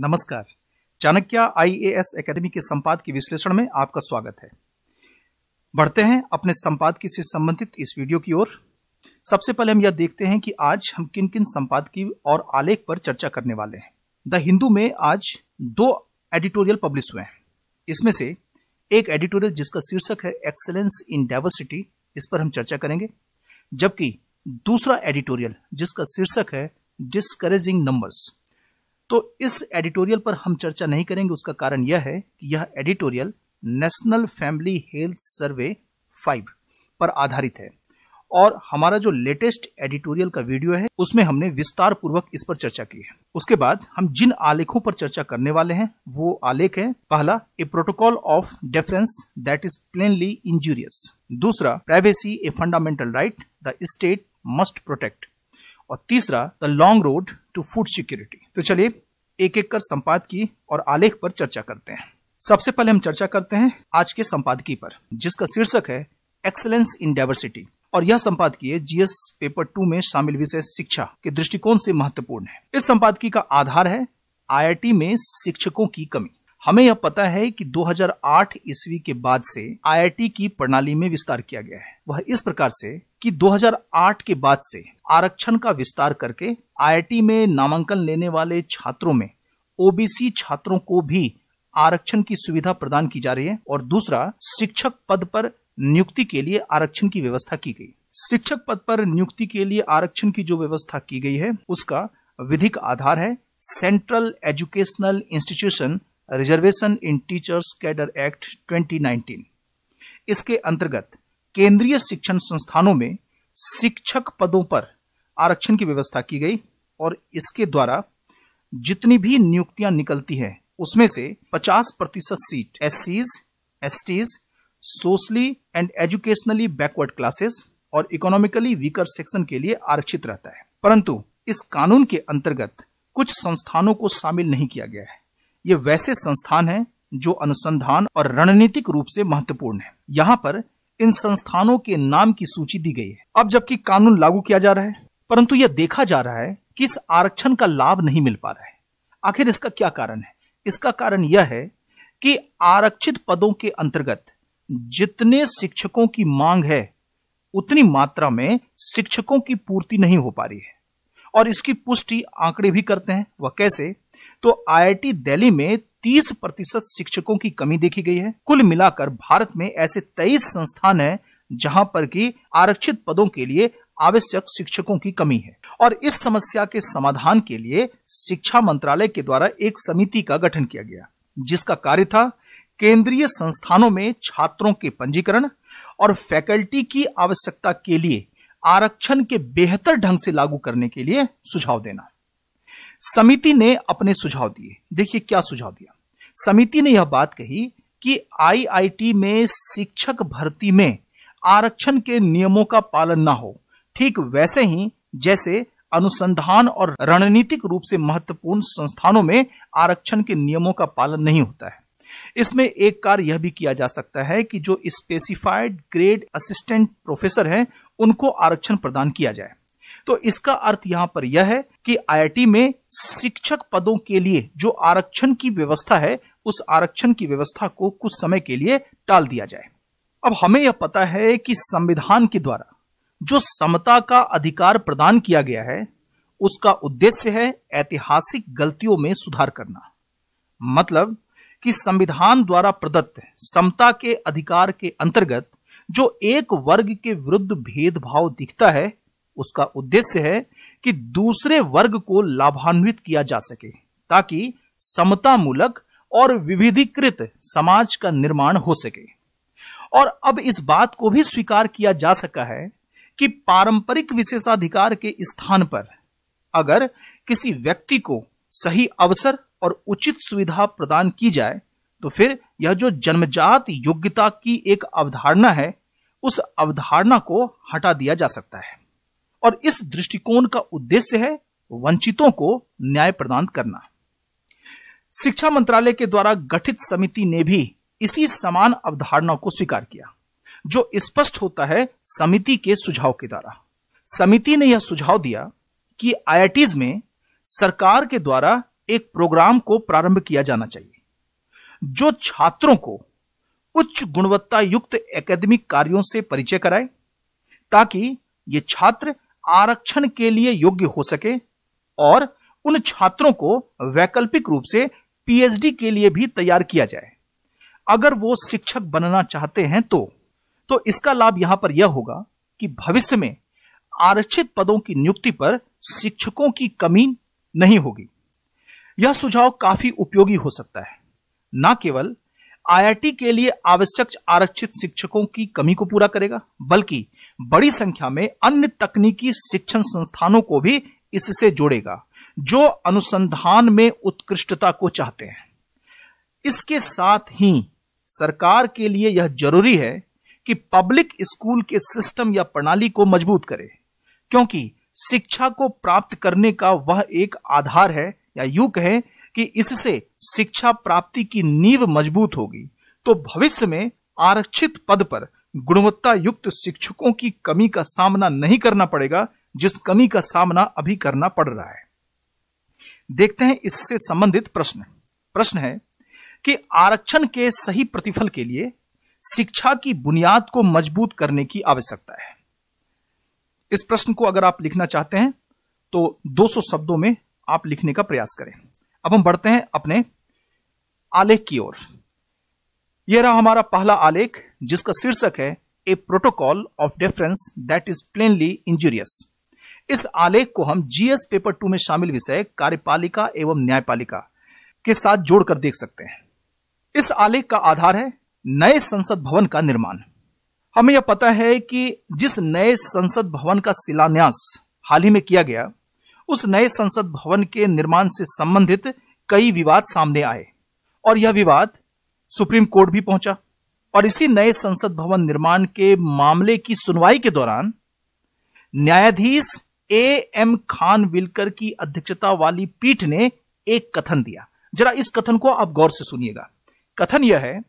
नमस्कार Chanakya IAS academy के संपाद के विश्लेषण में आपका स्वागत है बढ़ते हैं अपने संपाद की से संबंधित इस वीडियो की ओर सबसे पहले हम यह देखते हैं कि आज हम किन किन संपाद की और आलेख पर चर्चा करने वाले हैं द हिंदू में आज दो एडिटोरियल पब्लिश हुए हैं इसमें से एक एडिटोरियल जिसका शीर्षक है एक्सेलेंस इन डाइवर्सिटी इस पर हम चर्चा करेंगे जबकि दूसरा एडिटोरियल जिसका शीर्षक है डिस्करेजिंग नंबर्स तो इस एडिटोरियल पर हम चर्चा नहीं करेंगे उसका कारण यह है कि यह editorial national family health survey five पर आधारित है और हमारा जो लेटेस्ट एडिटोरियल का वीडियो है उसमें हमने विस्तार पूर्वक इस पर चर्चा की है उसके बाद हम जिन आलेखों पर चर्चा करने वाले हैं वो आलेख है पहला a protocol of deference that is plainly injurious दूसरा privacy a fundamental right the state must protect और तीसरा the long road to food security तो चलिए एक एक कर संपाद की और आलेख पर चर्चा करते हैं सबसे पहले हम चर्चा करते हैं आज के संपादकीय पर जिसका शीर्षक है एक्सलेंस इन डाइवर्सिटी और यह संपादकीय जीएस पेपर टू में शामिल विषय शिक्षा के दृष्टिकोण से महत्वपूर्ण है इस संपादकीय का आधार है आईआईटी में शिक्षकों की कमी हमें यह पता है कि 2008 ईस्वी के बाद से आईआईटी की प्रणाली में विस्तार किया गया है वह इस प्रकार से कि 2008 के बाद से आरक्षण का विस्तार करके आईआईटी में नामांकन लेने वाले छात्रों में ओबीसी छात्रों को भी आरक्षण की सुविधा प्रदान की जा रही है और दूसरा शिक्षक पद पर नियुक्ति के लिए आरक्षण की व्यवस्था की गई शिक्षक पद पर नियुक्ति के लिए आरक्षण की जो व्यवस्था की गई है उसका विधिक आधार है central educational institution reservation in teachers cadre act 2019 इसके अंतर्गत केंद्रीय शिक्षण संस्थानों में शिक्षक पदों पर आरक्षण की व्यवस्था की गई और इसके द्वारा जितनी भी नियुक्तियां निकलती हैं उसमें से 50 प्रतिशत सीट एस सीज STs socially and educationally backward classes और इकोनॉमिकली वीकर सेक्शन के लिए आरक्षित रहता है परंतु इस कानून के अंतर्गत कुछ संस्थानों को शामिल नहीं किया गया है ये वैसे संस्थान हैं जो अनुसंधान और रणनीतिक रूप से महत्वपूर्ण है यहाँ पर इन संस्थानों के नाम की सूची दी गई है अब जबकि कानून लागू किया जा रहा है परंतु यह देखा जा रहा है कि इस आरक्षण का लाभ नहीं मिल पा रहा है आखिर इसका क्या कारण है इसका कारण यह है कि आरक्षित पदों के अंतर्गत जितने शिक्षकों की मांग है उतनी मात्रा में शिक्षकों की पूर्ति नहीं हो पा रही है और इसकी पुष्टि आंकड़े भी करते हैं वह कैसे तो आईआईटी दिल्ली में 30 प्रतिशत शिक्षकों की कमी देखी गई है कुल मिलाकर भारत में ऐसे तेईस संस्थान है जहां पर की आरक्षित पदों के लिए आवश्यक शिक्षकों की कमी है और इस समस्या के समाधान के लिए शिक्षा मंत्रालय के द्वारा एक समिति का गठन किया गया जिसका कार्य था केंद्रीय संस्थानों में छात्रों के पंजीकरण और फैकल्टी की आवश्यकता के लिए आरक्षण के बेहतर ढंग से लागू करने के लिए सुझाव देना समिति ने अपने सुझाव दिए देखिए क्या सुझाव दिया समिति ने यह बात कही कि आईआईटी में शिक्षक भर्ती में आरक्षण के नियमों का पालन ना हो ठीक वैसे ही जैसे अनुसंधान और रणनीतिक रूप से महत्वपूर्ण संस्थानों में आरक्षण के नियमों का पालन नहीं होता है इसमें एक कार्य यह भी किया जा सकता है कि जो स्पेसिफाइड ग्रेड असिस्टेंट प्रोफेसर हैं उनको आरक्षण प्रदान किया जाए तो इसका अर्थ यहां पर यह है कि आईआईटी में शिक्षक पदों के लिए जो आरक्षण की व्यवस्था है उस आरक्षण की व्यवस्था को कुछ समय के लिए टाल दिया जाए अब हमें यह पता है कि संविधान के द्वारा जो समता का अधिकार प्रदान किया गया है उसका उद्देश्य है ऐतिहासिक गलतियों में सुधार करना मतलब कि संविधान द्वारा प्रदत्त समता के अधिकार के अंतर्गत जो एक वर्ग के विरुद्ध भेदभाव दिखता है उसका उद्देश्य है कि दूसरे वर्ग को लाभान्वित किया जा सके ताकि समतामूलक और विविधीकृत समाज का निर्माण हो सके और अब इस बात को भी स्वीकार किया जा सका है कि पारंपरिक विशेषाधिकार के स्थान पर अगर किसी व्यक्ति को सही अवसर और उचित सुविधा प्रदान की जाए तो फिर यह जो जन्मजात योग्यता की एक अवधारणा है उस अवधारणा को हटा दिया जा सकता है और इस दृष्टिकोण का उद्देश्य है वंचितों को न्याय प्रदान करना शिक्षा मंत्रालय के द्वारा गठित समिति ने भी इसी समान अवधारणा को स्वीकार किया जो स्पष्ट होता है समिति के सुझाव के द्वारा समिति ने यह सुझाव दिया कि आईआईटीज में सरकार के द्वारा एक प्रोग्राम को प्रारंभ किया जाना चाहिए जो छात्रों को उच्च गुणवत्ता युक्त एकेडमिक कार्यों से परिचय कराए ताकि ये छात्र आरक्षण के लिए योग्य हो सके और उन छात्रों को वैकल्पिक रूप से पीएचडी के लिए भी तैयार किया जाए अगर वो शिक्षक बनना चाहते हैं तो तो इसका लाभ यहां पर यह होगा कि भविष्य में आरक्षित पदों की नियुक्ति पर शिक्षकों की कमी नहीं होगी यह सुझाव काफी उपयोगी हो सकता है न केवल आईआईटी के लिए आवश्यक आरक्षित शिक्षकों की कमी को पूरा करेगा बल्कि बड़ी संख्या में अन्य तकनीकी शिक्षण संस्थानों को भी इससे जोड़ेगा जो अनुसंधान में उत्कृष्टता को चाहते हैं इसके साथ ही सरकार के लिए यह जरूरी है कि पब्लिक स्कूल के सिस्टम या प्रणाली को मजबूत करे क्योंकि शिक्षा को प्राप्त करने का वह एक आधार है या यू कहें कि इससे शिक्षा प्राप्ति की नींव मजबूत होगी तो भविष्य में आरक्षित पद पर गुणवत्ता युक्त शिक्षकों की कमी का सामना नहीं करना पड़ेगा जिस कमी का सामना अभी करना पड़ रहा है देखते हैं इससे संबंधित प्रश्न प्रश्न है कि आरक्षण के सही प्रतिफल के लिए शिक्षा की बुनियाद को मजबूत करने की आवश्यकता है इस प्रश्न को अगर आप लिखना चाहते हैं तो 200 शब्दों में आप लिखने का प्रयास करें अब हम बढ़ते हैं अपने आलेख की ओर यह रहा हमारा पहला आलेख जिसका शीर्षक है a protocol of difference that is plainly injurious इस आलेख को हम जीएस पेपर टू में शामिल विषय कार्यपालिका एवं न्यायपालिका के साथ जोड़कर देख सकते हैं इस आलेख का आधार है नए संसद भवन का निर्माण हमें यह पता है कि जिस नए संसद भवन का शिलान्यास हाल ही में किया गया उस नए संसद भवन के निर्माण से संबंधित कई विवाद सामने आए और यह विवाद सुप्रीम कोर्ट भी पहुंचा और इसी नए संसद भवन निर्माण के मामले की सुनवाई के दौरान न्यायाधीश ए एम खान विलकर की अध्यक्षता वाली पीठ ने एक कथन दिया जरा इस कथन को आप गौर से सुनिएगा कथन यह है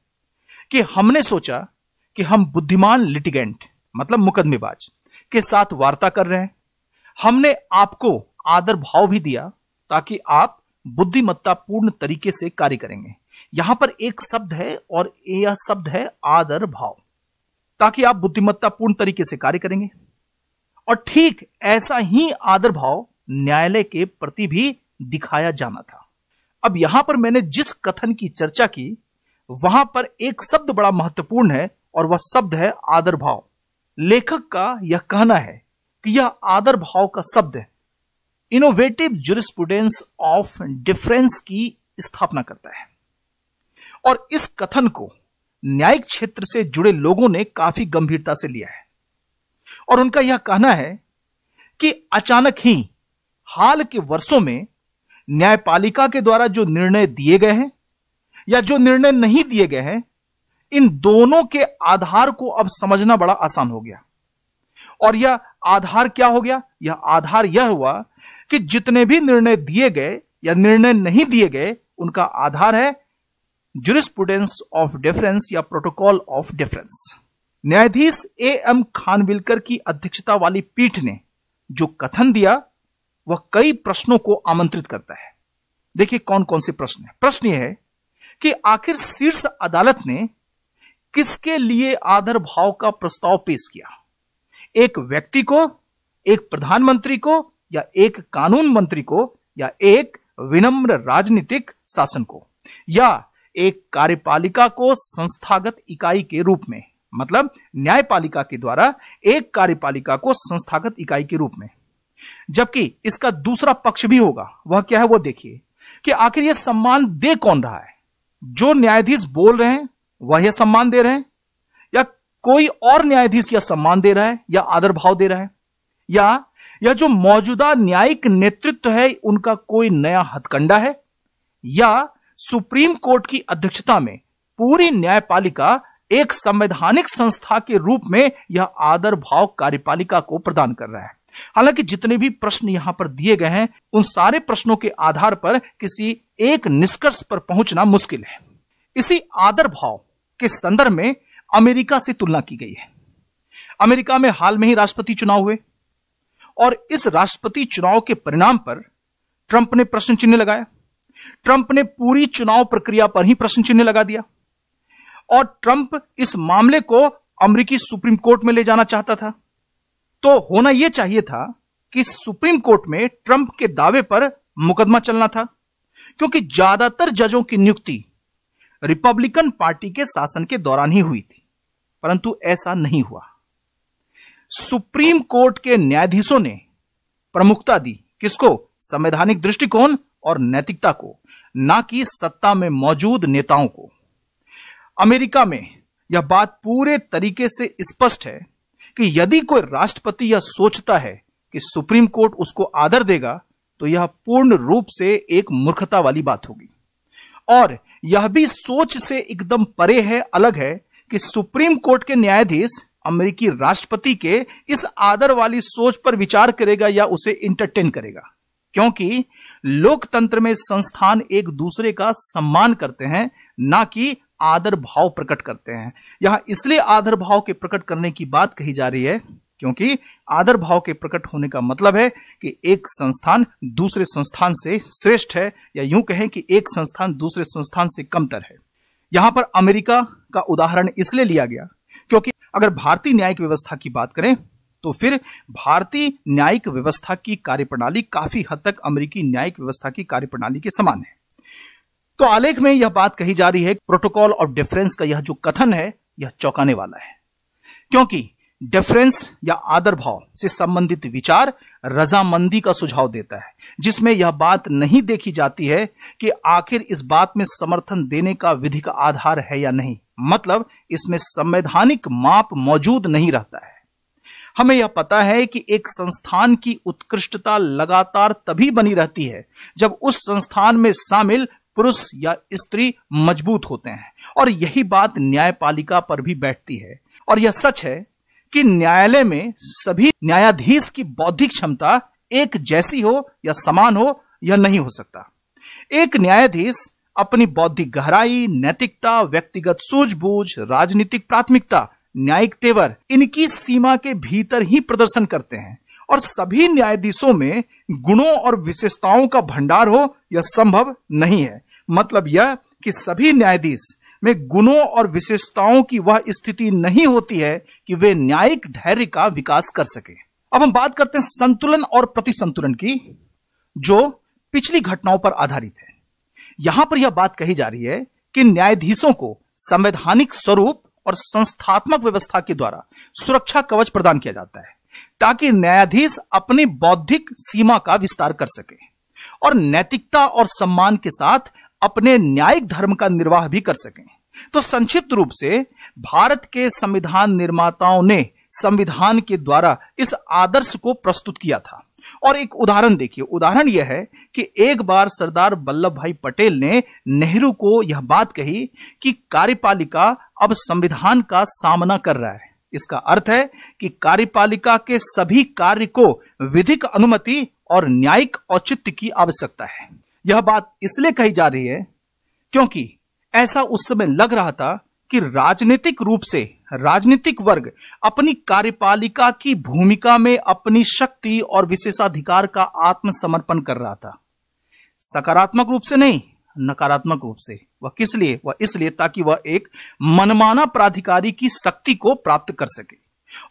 कि हमने सोचा कि हम बुद्धिमान लिटिगेंट मतलब मुकदमेबाज के साथ वार्ता कर रहे हैं हमने आपको आदर भाव भी दिया ताकि आप बुद्धिमत्ता पूर्ण तरीके से कार्य करेंगे यहां पर एक शब्द है और यह शब्द है आदर भाव ताकि आप बुद्धिमत्ता पूर्ण तरीके से कार्य करेंगे और ठीक ऐसा ही आदर भाव न्यायालय के प्रति भी दिखाया जाना था अब यहां पर मैंने जिस कथन की चर्चा की वहां पर एक शब्द बड़ा महत्वपूर्ण है और वह शब्द है आदर भाव लेखक का यह कहना है कि यह आदर भाव का शब्द है इनोवेटिव जुरिस्प्रूडेंस ऑफ डिफरेंस की स्थापना करता है और इस कथन को न्यायिक क्षेत्र से जुड़े लोगों ने काफी गंभीरता से लिया है और उनका यह कहना है कि अचानक ही हाल के वर्षों में न्यायपालिका के द्वारा जो निर्णय दिए गए हैं या जो निर्णय नहीं दिए गए हैं इन दोनों के आधार को अब समझना बड़ा आसान हो गया और यह आधार क्या हो गया यह आधार यह हुआ कि जितने भी निर्णय दिए गए या निर्णय नहीं दिए गए उनका आधार है जुरिस्प्रूडेंस ऑफ डिफरेंस या प्रोटोकॉल ऑफ डिफरेंस न्यायाधीश ए एम खानविलकर की अध्यक्षता वाली पीठ ने जो कथन दिया वह कई प्रश्नों को आमंत्रित करता है देखिए कौन कौन से प्रश्न है प्रश्न यह है कि आखिर शीर्ष अदालत ने किसके लिए आदर भाव का प्रस्ताव पेश किया एक व्यक्ति को एक प्रधानमंत्री को या एक कानून मंत्री को या एक विनम्र राजनीतिक शासन को या एक कार्यपालिका को संस्थागत इकाई के रूप में मतलब न्यायपालिका के द्वारा एक कार्यपालिका को संस्थागत इकाई के रूप में जबकि इसका दूसरा पक्ष भी होगा वह क्या है वह देखिए कि आखिर यह सम्मान दे कौन रहा है जो न्यायाधीश बोल रहे हैं वह यह सम्मान दे रहे हैं या कोई और न्यायाधीश यह सम्मान दे रहा है या आदर भाव दे रहा है या या जो मौजूदा न्यायिक नेतृत्व है उनका कोई नया हथकंडा है या सुप्रीम कोर्ट की अध्यक्षता में पूरी न्यायपालिका एक संवैधानिक संस्था के रूप में यह आदर भाव कार्यपालिका को प्रदान कर रहा है हालांकि जितने भी प्रश्न यहां पर दिए गए हैं उन सारे प्रश्नों के आधार पर किसी एक निष्कर्ष पर पहुंचना मुश्किल है इसी आदर भाव के संदर्भ में अमेरिका से तुलना की गई है अमेरिका में हाल में ही राष्ट्रपति चुनाव हुए और इस राष्ट्रपति चुनाव के परिणाम पर ट्रंप ने प्रश्न चिन्ह लगाया ट्रंप ने पूरी चुनाव प्रक्रिया पर ही प्रश्न चिन्ह लगा दिया और ट्रंप इस मामले को अमेरिकी सुप्रीम कोर्ट में ले जाना चाहता था तो होना यह चाहिए था कि सुप्रीम कोर्ट में ट्रंप के दावे पर मुकदमा चलना था क्योंकि ज्यादातर जजों की नियुक्ति रिपब्लिकन पार्टी के शासन के दौरान ही हुई थी परंतु ऐसा नहीं हुआ सुप्रीम कोर्ट के न्यायाधीशों ने प्रमुखता दी किसको संवैधानिक दृष्टिकोण और नैतिकता को ना कि सत्ता में मौजूद नेताओं को अमेरिका में यह बात पूरे तरीके से स्पष्ट है कि यदि कोई राष्ट्रपति यह सोचता है कि सुप्रीम कोर्ट उसको आदर देगा तो यह पूर्ण रूप से एक मूर्खता वाली बात होगी और यह भी सोच से एकदम परे है अलग है कि सुप्रीम कोर्ट के न्यायाधीश अमेरिकी राष्ट्रपति के इस आदर वाली सोच पर विचार करेगा या उसे इंटरटेन करेगा क्योंकि लोकतंत्र में संस्थान एक दूसरे का सम्मान करते हैं ना कि आदर भाव प्रकट करते हैं यहां इसलिए आदर भाव के प्रकट करने की बात कही जा रही है क्योंकि आदर भाव के प्रकट होने का मतलब है कि एक संस्थान दूसरे संस्थान से श्रेष्ठ है या यूं कहें कि एक संस्थान दूसरे संस्थान से कमतर है यहां पर अमेरिका का उदाहरण इसलिए लिया गया अगर भारतीय न्यायिक व्यवस्था की बात करें तो फिर भारतीय न्यायिक व्यवस्था की कार्यप्रणाली काफी हद तक अमेरिकी न्यायिक व्यवस्था की कार्यप्रणाली के समान है तो आलेख में यह बात कही जा रही है प्रोटोकॉल ऑफ डिफरेंस का यह जो कथन है यह चौंकाने वाला है क्योंकि डिफरेंस या आदर भाव से संबंधित विचार रजामंदी का सुझाव देता है जिसमें यह बात नहीं देखी जाती है कि आखिर इस बात में समर्थन देने का विधिक आधार है या नहीं मतलब इसमें संवैधानिक माप मौजूद नहीं रहता है हमें यह पता है कि एक संस्थान की उत्कृष्टता लगातार तभी बनी रहती है जब उस संस्थान में शामिल पुरुष या स्त्री मजबूत होते हैं और यही बात न्यायपालिका पर भी बैठती है और यह सच है कि न्यायालय में सभी न्यायाधीश की बौद्धिक क्षमता एक जैसी हो या समान हो या नहीं हो सकता एक न्यायाधीश अपनी बौद्धिक गहराई नैतिकता व्यक्तिगत सूझबूझ राजनीतिक प्राथमिकता न्यायिक तेवर इनकी सीमा के भीतर ही प्रदर्शन करते हैं और सभी न्यायाधीशों में गुणों और विशेषताओं का भंडार हो यह संभव नहीं है मतलब यह कि सभी न्यायाधीश में गुणों और विशेषताओं की वह स्थिति नहीं होती है कि वे न्यायिक धैर्य का विकास कर सके अब हम बात करते हैं संतुलन और प्रतिसंतुलन की जो पिछली घटनाओं पर आधारित है यहां पर यह बात कही जा रही है कि न्यायाधीशों को संवैधानिक स्वरूप और संस्थात्मक व्यवस्था के द्वारा सुरक्षा कवच प्रदान किया जाता है ताकि न्यायाधीश अपनी बौद्धिक सीमा का विस्तार कर सके और नैतिकता और सम्मान के साथ अपने न्यायिक धर्म का निर्वाह भी कर सकें तो संक्षिप्त रूप से भारत के संविधान निर्माताओं ने संविधान के द्वारा इस आदर्श को प्रस्तुत किया था और एक उदाहरण देखिए उदाहरण यह है कि एक बार सरदार वल्लभ भाई पटेल ने नेहरू को यह बात कही कि कार्यपालिका अब संविधान का सामना कर रहा है इसका अर्थ है कि कार्यपालिका के सभी कार्य को विधिक अनुमति और न्यायिक औचित्य की आवश्यकता है यह बात इसलिए कही जा रही है क्योंकि ऐसा उस समय लग रहा था कि राजनीतिक रूप से राजनीतिक वर्ग अपनी कार्यपालिका की भूमिका में अपनी शक्ति और विशेषाधिकार का आत्मसमर्पण कर रहा था सकारात्मक रूप से नहीं नकारात्मक रूप से वह किस लिए वह इसलिए ताकि वह एक मनमाना प्राधिकारी की शक्ति को प्राप्त कर सके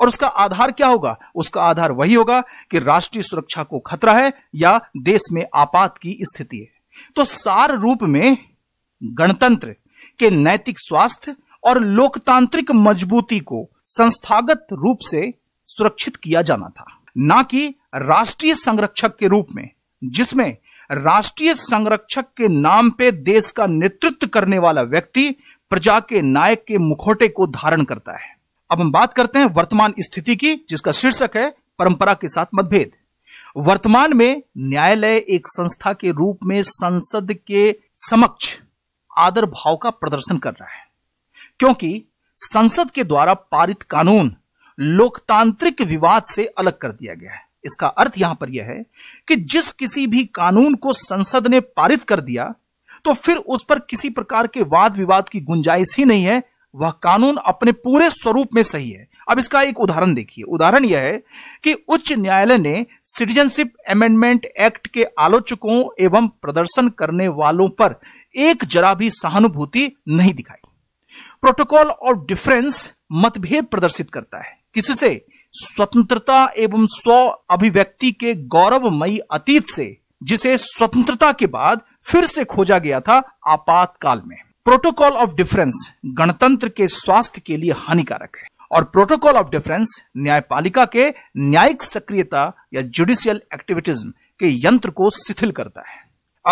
और उसका आधार क्या होगा उसका आधार वही होगा कि राष्ट्रीय सुरक्षा को खतरा है या देश में आपात की स्थिति है तो सार रूप में गणतंत्र के नैतिक स्वास्थ्य और लोकतांत्रिक मजबूती को संस्थागत रूप से सुरक्षित किया जाना था ना कि राष्ट्रीय संरक्षक के रूप में जिसमें राष्ट्रीय संरक्षक के नाम पे देश का नेतृत्व करने वाला व्यक्ति प्रजा के नायक के मुखोटे को धारण करता है अब हम बात करते हैं वर्तमान स्थिति की जिसका शीर्षक है परंपरा के साथ मतभेद वर्तमान में न्यायालय एक संस्था के रूप में संसद के समक्ष आदर भाव का प्रदर्शन कर रहा है क्योंकि संसद के द्वारा पारित कानून लोकतांत्रिक विवाद से अलग कर दिया गया है इसका अर्थ यहां पर यह है कि जिस किसी भी कानून को संसद ने पारित कर दिया तो फिर उस पर किसी प्रकार के वाद विवाद की गुंजाइश ही नहीं है वह कानून अपने पूरे स्वरूप में सही है अब इसका एक उदाहरण देखिए उदाहरण यह है कि उच्च न्यायालय ने सिटीजनशिप अमेंडमेंट एक्ट के आलोचकों एवं प्रदर्शन करने वालों पर एक जरा भी सहानुभूति नहीं दिखाई प्रोटोकॉल ऑफ डिफरेंस मतभेद प्रदर्शित करता है किसी से स्वतंत्रता एवं स्व अभिव्यक्ति के गौरवमयी अतीत से जिसे स्वतंत्रता के बाद फिर से खोजा गया था आपातकाल में प्रोटोकॉल ऑफ डिफरेंस गणतंत्र के स्वास्थ्य के लिए हानिकारक है और प्रोटोकॉल ऑफ डिफरेंस न्यायपालिका के न्यायिक सक्रियता या जुडिशियल एक्टिविटिज्म के यंत्र को शिथिल करता है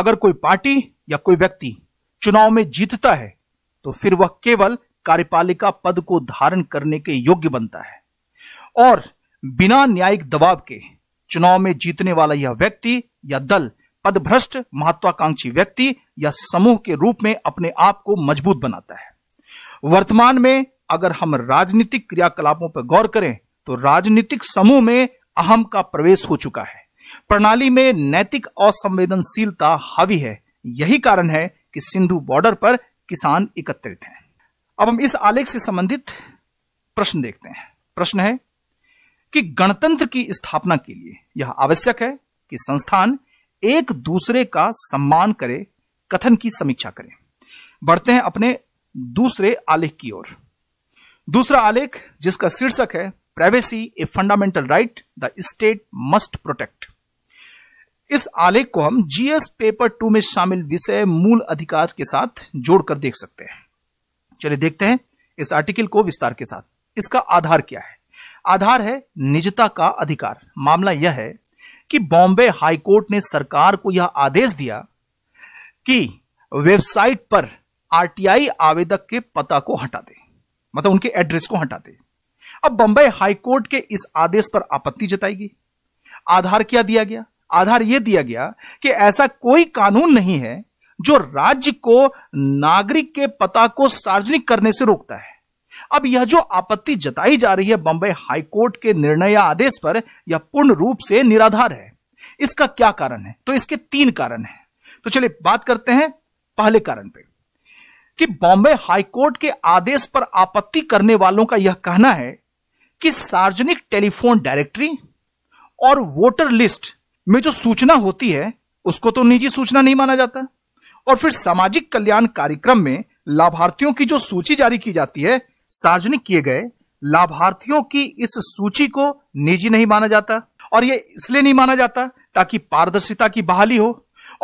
अगर कोई पार्टी या कोई व्यक्ति चुनाव में जीतता है तो फिर वह केवल कार्यपालिका पद को धारण करने के योग्य बनता है और बिना न्यायिक दबाव के चुनाव में जीतने वाला यह व्यक्ति या दल पदभ्रष्ट महत्वाकांक्षी व्यक्ति या समूह के रूप में अपने आप को मजबूत बनाता है वर्तमान में अगर हम राजनीतिक क्रियाकलापों पर गौर करें तो राजनीतिक समूह में अहम का प्रवेश हो चुका है प्रणाली में नैतिक असंवेदनशीलता हावी है यही कारण है कि सिंधु बॉर्डर पर किसान एकत्रित हैं अब हम इस आलेख से संबंधित प्रश्न देखते हैं प्रश्न है कि गणतंत्र की स्थापना के लिए यह आवश्यक है कि संस्थान एक दूसरे का सम्मान करें कथन की समीक्षा करें बढ़ते हैं अपने दूसरे आलेख की ओर दूसरा आलेख जिसका शीर्षक है privacy a fundamental right the state must protect इस आलेख को हम जीएस पेपर टू में शामिल विषय मूल अधिकार के साथ जोड़कर देख सकते हैं चलिए देखते हैं इस आर्टिकल को विस्तार के साथ इसका आधार क्या है आधार है निजता का अधिकार मामला यह है कि बॉम्बे हाईकोर्ट ने सरकार को यह आदेश दिया कि वेबसाइट पर आरटीआई आवेदक के पता को हटा दे मतलब उनके एड्रेस को हटा दे अब बॉम्बे हाईकोर्ट के इस आदेश पर आपत्ति जताई गई आधार क्या दिया गया आधार यह दिया गया कि ऐसा कोई कानून नहीं है जो राज्य को नागरिक के पता को सार्वजनिक करने से रोकता है अब यह जो आपत्ति जताई जा रही है बंबई हाईकोर्ट के निर्णय या आदेश पर यह पूर्ण रूप से निराधार है इसका क्या कारण है तो इसके तीन कारण है तो चलिए बात करते हैं पहले कारण पे कि बॉम्बे हाईकोर्ट के आदेश पर आपत्ति करने वालों का यह कहना है कि सार्वजनिक टेलीफोन डायरेक्टरी और वोटर लिस्ट में जो सूचना होती है उसको तो निजी सूचना नहीं माना जाता और फिर सामाजिक कल्याण कार्यक्रम में लाभार्थियों की जो सूची जारी की जाती है सार्वजनिक किए गए लाभार्थियों की इस सूची को निजी नहीं माना जाता और यह इसलिए नहीं माना जाता ताकि पारदर्शिता की बहाली हो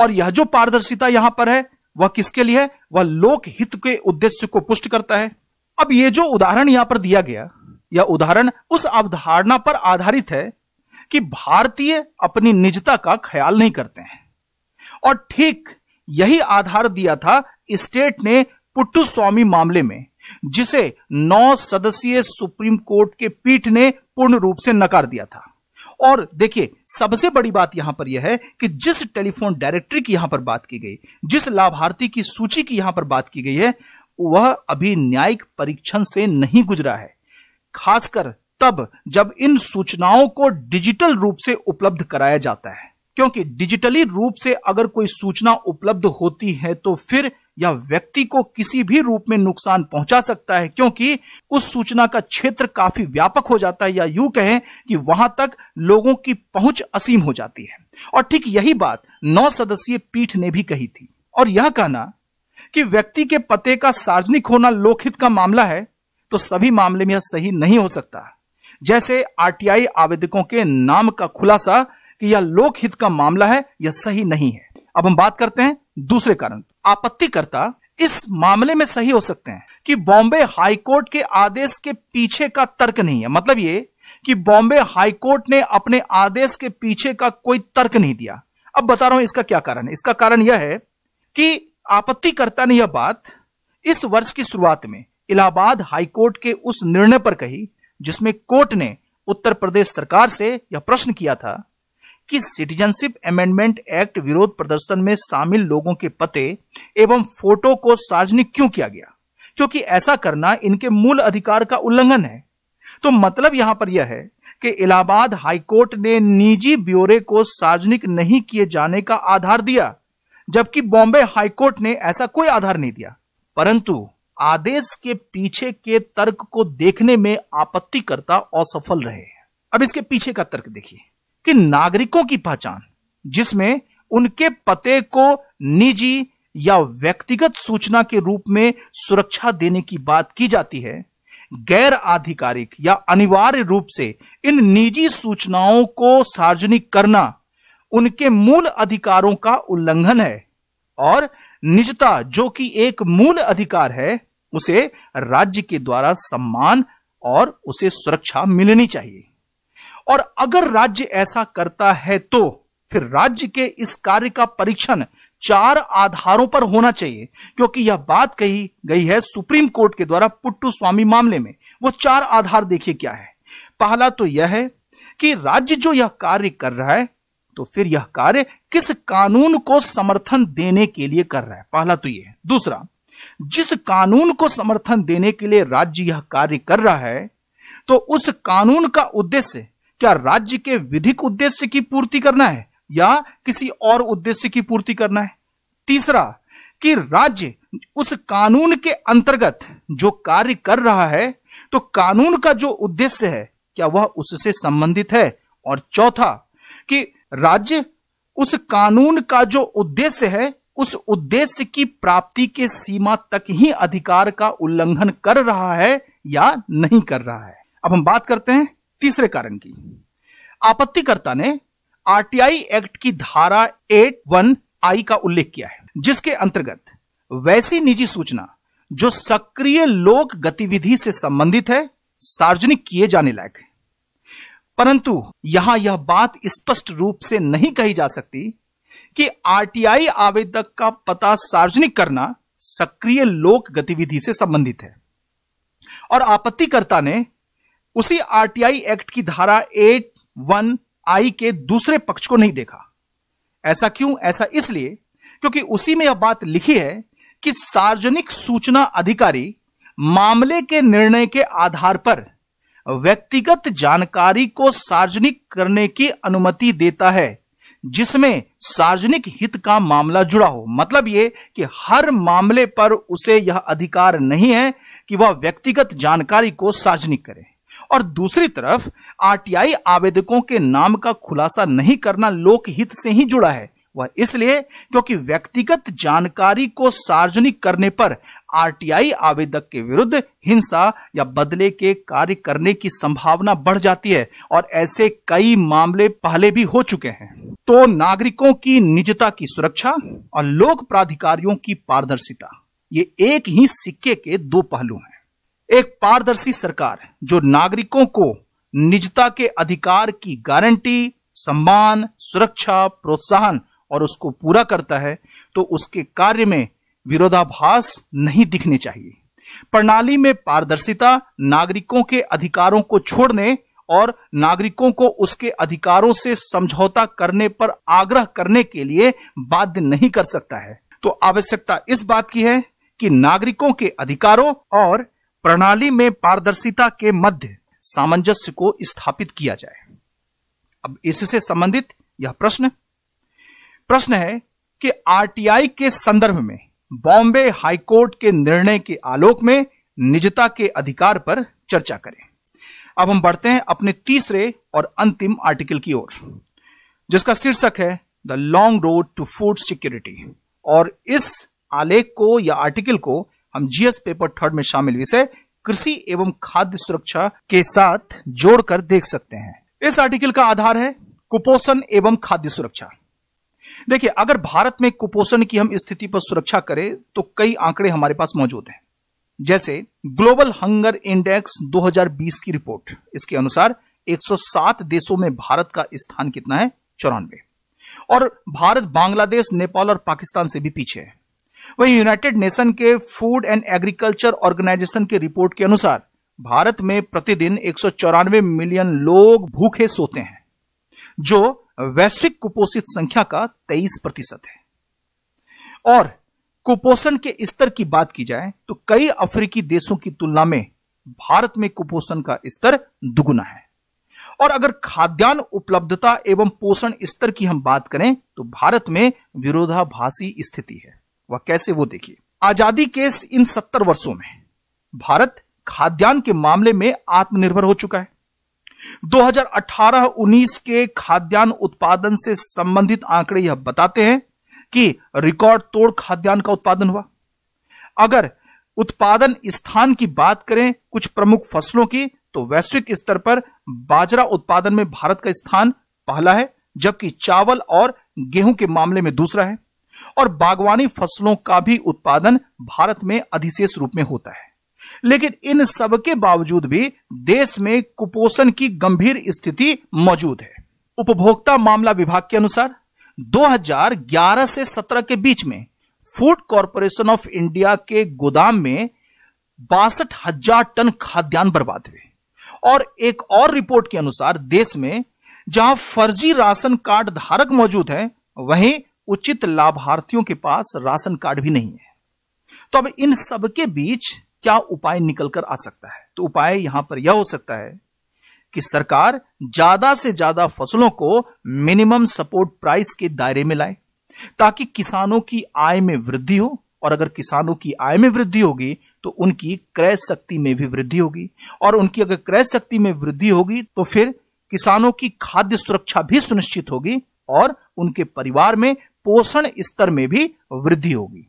और यह जो पारदर्शिता यहां पर है वह किसके लिए है वह लोक हित के उद्देश्य को पुष्ट करता है अब यह जो उदाहरण यहां पर दिया गया यह उदाहरण उस अवधारणा पर आधारित है कि भारतीय अपनी निजता का ख्याल नहीं करते हैं और ठीक यही आधार दिया था स्टेट ने पुट्टू स्वामी मामले में जिसे नौ सदस्यीय सुप्रीम कोर्ट के पीठ ने पूर्ण रूप से नकार दिया था और देखिए सबसे बड़ी बात यहां पर यह है कि जिस टेलीफोन डायरेक्टरी की यहां पर बात की गई जिस लाभार्थी की सूची की यहां पर बात की गई है वह अभी न्यायिक परीक्षण से नहीं गुजरा है खासकर तब जब इन सूचनाओं को डिजिटल रूप से उपलब्ध कराया जाता है क्योंकि डिजिटली रूप से अगर कोई सूचना उपलब्ध होती है तो फिर या व्यक्ति को किसी भी रूप में नुकसान पहुंचा सकता है क्योंकि उस सूचना का क्षेत्र काफी व्यापक हो जाता है या यूं कहें कि वहां तक लोगों की पहुंच असीम हो जाती है और ठीक यही बात नौ सदस्यीय पीठ ने भी कही थी और यह कहना कि व्यक्ति के पते का सार्वजनिक होना लोकहित का मामला है तो सभी मामले में यह सही नहीं हो सकता जैसे आरटीआई आवेदकों के नाम का खुलासा कि यह लोकहित का मामला है यह सही नहीं है अब हम बात करते हैं दूसरे कारण आपत्तिकर्ता इस मामले में सही हो सकते हैं कि बॉम्बे हाईकोर्ट के आदेश के पीछे का तर्क नहीं है मतलब ये कि बॉम्बे हाईकोर्ट ने अपने आदेश के पीछे का कोई तर्क नहीं दिया अब बता रहा हूं इसका क्या कारण है इसका कारण यह है कि आपत्तिकर्ता ने यह बात इस वर्ष की शुरुआत में इलाहाबाद हाईकोर्ट के उस निर्णय पर कही जिसमें कोर्ट ने उत्तर प्रदेश सरकार से यह प्रश्न किया था कि सिटीजनशिप अमेंडमेंट एक्ट विरोध प्रदर्शन में शामिल लोगों के पते एवं फोटो को सार्वजनिक क्यों किया गया क्योंकि ऐसा करना इनके मूल अधिकार का उल्लंघन है तो मतलब यहां पर यह है कि इलाहाबाद हाईकोर्ट ने निजी ब्यौरे को सार्वजनिक नहीं किए जाने का आधार दिया जबकि बॉम्बे हाईकोर्ट ने ऐसा कोई आधार नहीं दिया परंतु आदेश के पीछे के तर्क को देखने में आपत्तिकर्ता असफल रहे अब इसके पीछे का तर्क देखिए कि नागरिकों की पहचान जिसमें उनके पते को निजी या व्यक्तिगत सूचना के रूप में सुरक्षा देने की बात की जाती है गैर आधिकारिक या अनिवार्य रूप से इन निजी सूचनाओं को सार्वजनिक करना उनके मूल अधिकारों का उल्लंघन है और निजता जो कि एक मूल अधिकार है उसे राज्य के द्वारा सम्मान और उसे सुरक्षा मिलनी चाहिए और अगर राज्य ऐसा करता है तो फिर राज्य के इस कार्य का परीक्षण चार आधारों पर होना चाहिए क्योंकि यह बात कही गई है सुप्रीम कोर्ट के द्वारा पुट्टू स्वामी मामले में वो चार आधार देखिए क्या है पहला तो यह है कि राज्य जो यह कार्य कर रहा है तो फिर यह कार्य किस कानून को समर्थन देने के लिए कर रहा है पहला तो यह दूसरा जिस कानून को समर्थन देने के लिए राज्य यह कार्य कर रहा है तो उस कानून का उद्देश्य क्या राज्य के विधिक उद्देश्य की पूर्ति करना है या किसी और उद्देश्य की पूर्ति करना है तीसरा कि राज्य उस कानून के अंतर्गत जो कार्य कर रहा है तो कानून का जो उद्देश्य है क्या वह उससे संबंधित है और चौथा कि राज्य उस कानून का जो उद्देश्य है उस उद्देश्य की प्राप्ति के सीमा तक ही अधिकार का उल्लंघन कर रहा है या नहीं कर रहा है अब हम बात करते हैं तीसरे कारण की आपत्तिकर्ता ने आरटीआई एक्ट की धारा एट वन आई का उल्लेख किया है जिसके अंतर्गत वैसी निजी सूचना जो सक्रिय लोक गतिविधि से संबंधित है सार्वजनिक किए जाने लायक है परंतु यहां यह बात स्पष्ट रूप से नहीं कही जा सकती कि आरटीआई आवेदक का पता सार्वजनिक करना सक्रिय लोक गतिविधि से संबंधित है और आपत्तिकर्ता ने उसी आरटीआई एक्ट की धारा एट वन आई के दूसरे पक्ष को नहीं देखा ऐसा क्यों ऐसा इसलिए क्योंकि उसी में यह बात लिखी है कि सार्वजनिक सूचना अधिकारी मामले के निर्णय के आधार पर व्यक्तिगत जानकारी को सार्वजनिक करने की अनुमति देता है जिसमें सार्वजनिक हित का मामला जुड़ा हो मतलब ये कि हर मामले पर उसे यह अधिकार नहीं है कि वह व्यक्तिगत जानकारी को सार्वजनिक करे और दूसरी तरफ आरटीआई आवेदकों के नाम का खुलासा नहीं करना लोकहित से ही जुड़ा है वह इसलिए क्योंकि व्यक्तिगत जानकारी को सार्वजनिक करने पर आरटीआई आवेदक के विरुद्ध हिंसा या बदले के कार्य करने की संभावना बढ़ जाती है और ऐसे कई मामले पहले भी हो चुके हैं तो नागरिकों की निजता की सुरक्षा और लोक प्राधिकारियों की पारदर्शिता ये एक ही सिक्के के दो पहलू हैं एक पारदर्शी सरकार जो नागरिकों को निजता के अधिकार की गारंटी सम्मान सुरक्षा प्रोत्साहन और उसको पूरा करता है तो उसके कार्य में विरोधाभास नहीं दिखने चाहिए प्रणाली में पारदर्शिता नागरिकों के अधिकारों को छोड़ने और नागरिकों को उसके अधिकारों से समझौता करने पर आग्रह करने के लिए बाध्य नहीं कर सकता है तो आवश्यकता इस बात की है कि नागरिकों के अधिकारों और प्रणाली में पारदर्शिता के मध्य सामंजस्य को स्थापित किया जाए अब इससे संबंधित यह प्रश्न प्रश्न है कि आरटीआई के संदर्भ में बॉम्बे हाईकोर्ट के निर्णय के आलोक में निजता के अधिकार पर चर्चा करें अब हम बढ़ते हैं अपने तीसरे और अंतिम आर्टिकल की ओर जिसका शीर्षक है the long road to food security और इस आलेख को या आर्टिकल को हम जीएस पेपर थर्ड में शामिल विषय कृषि एवं खाद्य सुरक्षा के साथ जोड़कर देख सकते हैं इस आर्टिकल का आधार है कुपोषण एवं खाद्य सुरक्षा देखिए अगर भारत में कुपोषण की हम स्थिति पर सुरक्षा करें तो कई आंकड़े हमारे पास मौजूद हैं जैसे ग्लोबल हंगर इंडेक्स 2020 की रिपोर्ट इसके अनुसार 107 देशों में भारत का स्थान कितना है चौरानवे और भारत बांग्लादेश नेपाल और पाकिस्तान से भी पीछे है वहीं यूनाइटेड नेशन के फूड एंड एग्रीकल्चर ऑर्गेनाइजेशन की रिपोर्ट के अनुसार भारत में प्रतिदिन एक मिलियन लोग भूखे सोते हैं जो वैश्विक कुपोषित संख्या का 23 प्रतिशत है और कुपोषण के स्तर की बात की जाए तो कई अफ्रीकी देशों की तुलना में भारत में कुपोषण का स्तर दुगुना है और अगर खाद्यान्न उपलब्धता एवं पोषण स्तर की हम बात करें तो भारत में विरोधाभासी स्थिति है वह कैसे वो देखिए आजादी के इन सत्तर वर्षों में भारत खाद्यान्न के मामले में आत्मनिर्भर हो चुका है 2018-19 के खाद्यान्न उत्पादन से संबंधित आंकड़े यह बताते हैं कि रिकॉर्ड तोड़ खाद्यान्न का उत्पादन हुआ अगर उत्पादन स्थान की बात करें कुछ प्रमुख फसलों की तो वैश्विक स्तर पर बाजरा उत्पादन में भारत का स्थान पहला है जबकि चावल और गेहूं के मामले में दूसरा है और बागवानी फसलों का भी उत्पादन भारत में अधिशेष रूप में होता है लेकिन इन सब के बावजूद भी देश में कुपोषण की गंभीर स्थिति मौजूद है उपभोक्ता मामला विभाग के अनुसार 2011 से 17 के बीच में फूड कॉरपोरेशन ऑफ इंडिया के गोदाम में बासठ हजार टन खाद्यान्न बर्बाद हुए और एक और रिपोर्ट के अनुसार देश में जहां फर्जी राशन कार्ड धारक मौजूद हैं वहीं उचित लाभार्थियों के पास राशन कार्ड भी नहीं है तो अब इन सबके बीच क्या उपाय निकल कर आ सकता है तो उपाय यहां पर यह हो सकता है कि सरकार ज्यादा से ज्यादा फसलों को मिनिमम सपोर्ट प्राइस के दायरे में लाए ताकि किसानों की आय में वृद्धि हो और अगर किसानों की आय में वृद्धि होगी तो उनकी क्रय शक्ति में भी वृद्धि होगी और उनकी अगर क्रय शक्ति में वृद्धि होगी तो फिर किसानों की खाद्य सुरक्षा भी सुनिश्चित होगी और उनके परिवार में पोषण स्तर में भी वृद्धि होगी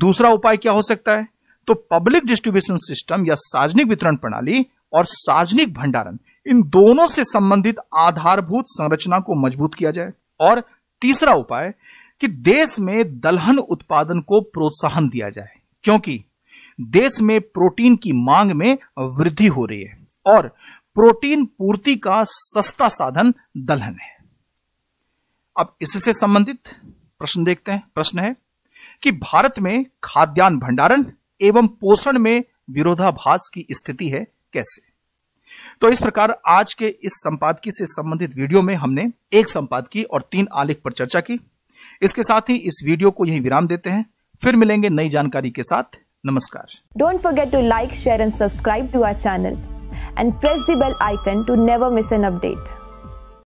दूसरा उपाय क्या हो सकता है तो पब्लिक डिस्ट्रीब्यूशन सिस्टम या सार्वजनिक वितरण प्रणाली और सार्वजनिक भंडारण इन दोनों से संबंधित आधारभूत संरचना को मजबूत किया जाए और तीसरा उपाय कि देश में दलहन उत्पादन को प्रोत्साहन दिया जाए क्योंकि देश में प्रोटीन की मांग में वृद्धि हो रही है और प्रोटीन पूर्ति का सस्ता साधन दलहन है अब इससे संबंधित प्रश्न देखते हैं प्रश्न है कि भारत में खाद्यान्न भंडारण एवं पोषण में विरोधाभास की स्थिति है कैसे तो इस प्रकार आज के इस संपादकीय से संबंधित वीडियो में हमने एक संपादकीय और तीन आलेख पर चर्चा की इसके साथ ही इस वीडियो को यही विराम देते हैं फिर मिलेंगे नई जानकारी के साथ नमस्कार don't forget to like share and subscribe to our channel and press the bell icon to never miss an update